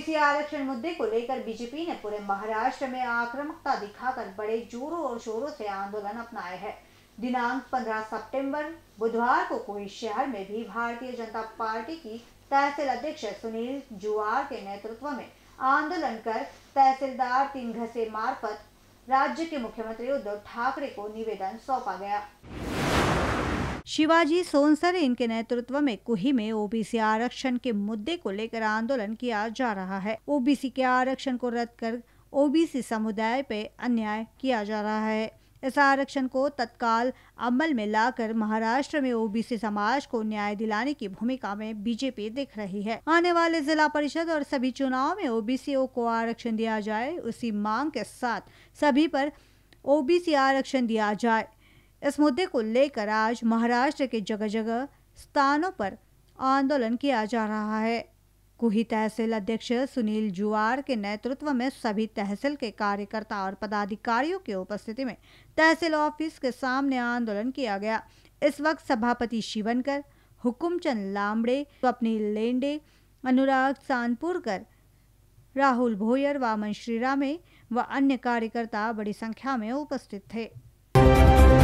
OBC आरक्षण मुद्दे को लेकर बीजेपी ने पूरे महाराष्ट्र में आक्रामकता दिखाकर बड़े जोरों और शोरों से आंदोलन अपनाए है दिनांक 15 सितंबर बुधवार को कोई शहर में भी भारतीय जनता पार्टी की तहसील अध्यक्ष सुनील जुआर के नेतृत्व में आंदोलन कर तहसीलदार तीन घसे मार्फत राज्य के मुख्यमंत्री उद्धव ठाकरे को निवेदन सौंपा गया शिवाजी सोनसर इनके नेतृत्व में कुही में ओबीसी आरक्षण के मुद्दे को लेकर आंदोलन किया जा रहा है ओबीसी के आरक्षण को रद्द कर ओबीसी समुदाय पे अन्याय किया जा रहा है इस आरक्षण को तत्काल अमल में लाकर महाराष्ट्र में ओबीसी समाज को न्याय दिलाने की भूमिका में बीजेपी दिख रही है आने वाले जिला परिषद और सभी चुनाव में ओबीसीओ को आरक्षण दिया जाए उसी मांग के साथ सभी पर ओबीसी आरक्षण दिया जाए इस मुद्दे को लेकर आज महाराष्ट्र के जगह जगह स्थानों पर आंदोलन किया जा रहा है कुही तहसील अध्यक्ष सुनील जुआर के नेतृत्व में सभी तहसील के कार्यकर्ता और पदाधिकारियों की उपस्थिति में तहसील ऑफिस के सामने आंदोलन किया गया इस वक्त सभापति शिवनकर हुकुमचंद लामड़े स्वप्नी लेंडे अनुराग सानपुरकर राहुल भोयर वामन श्रीरामे व अन्य कार्यकर्ता बड़ी संख्या में उपस्थित थे